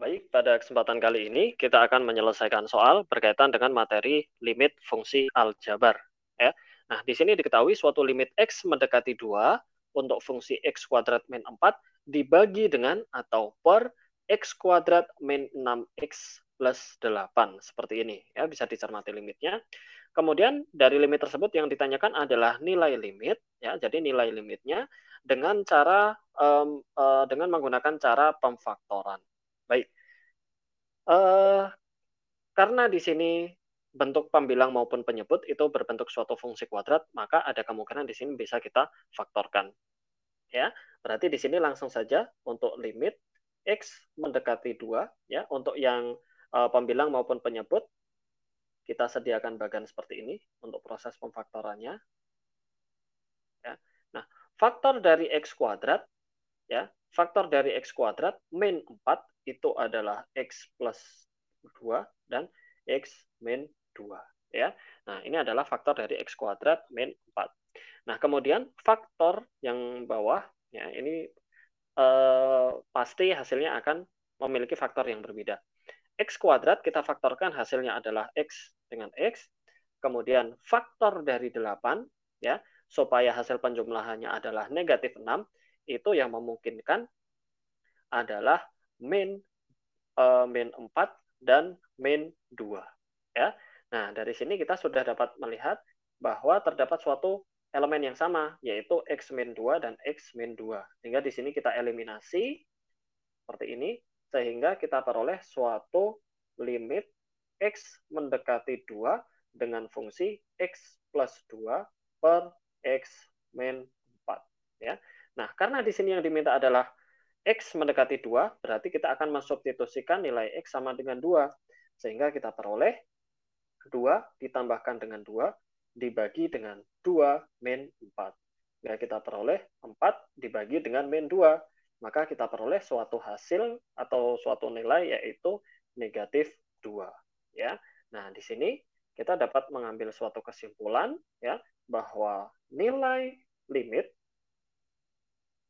Baik, pada kesempatan kali ini kita akan menyelesaikan soal berkaitan dengan materi limit fungsi aljabar. Ya. Nah, di sini diketahui suatu limit x mendekati 2 untuk fungsi x kuadrat min 4 dibagi dengan atau per x kuadrat min 6x plus 8. Seperti ini, ya bisa dicermati limitnya. Kemudian dari limit tersebut yang ditanyakan adalah nilai limit, ya jadi nilai limitnya dengan cara um, uh, dengan menggunakan cara pemfaktoran Baik. Uh, karena di sini bentuk pembilang maupun penyebut itu berbentuk suatu fungsi kuadrat, maka ada kemungkinan di sini bisa kita faktorkan. Ya, berarti di sini langsung saja untuk limit x mendekati 2 ya untuk yang uh, pembilang maupun penyebut kita sediakan bagan seperti ini untuk proses pemfaktorannya. Ya. Nah, faktor dari x kuadrat ya, faktor dari x kuadrat min 4 itu adalah X plus 2 dan X min 2. Ya. Nah, ini adalah faktor dari X kuadrat min 4. Nah, kemudian faktor yang bawah, ya ini eh, pasti hasilnya akan memiliki faktor yang berbeda. X kuadrat kita faktorkan hasilnya adalah X dengan X. Kemudian faktor dari 8, ya supaya hasil penjumlahannya adalah negatif 6, itu yang memungkinkan adalah main uh, main 4 dan main 2 ya. Nah, dari sini kita sudah dapat melihat bahwa terdapat suatu elemen yang sama yaitu x main 2 dan x main 2. Sehingga di sini kita eliminasi seperti ini sehingga kita peroleh suatu limit x mendekati 2 dengan fungsi x plus 2 per x min 4 ya. Nah, karena di sini yang diminta adalah X mendekati 2, berarti kita akan mensubstitusikan nilai X sama dengan 2. Sehingga kita peroleh 2 ditambahkan dengan 2 dibagi dengan 2 min 4. Sehingga kita peroleh 4 dibagi dengan min 2. Maka kita peroleh suatu hasil atau suatu nilai yaitu negatif 2. Ya. Nah, di sini kita dapat mengambil suatu kesimpulan ya bahwa nilai limit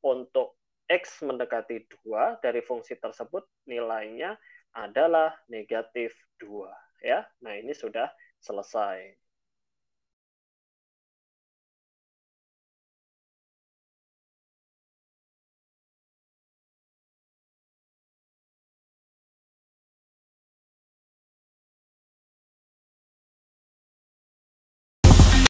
untuk X mendekati 2 dari fungsi tersebut nilainya adalah negatif 2. Ya, nah ini sudah selesai.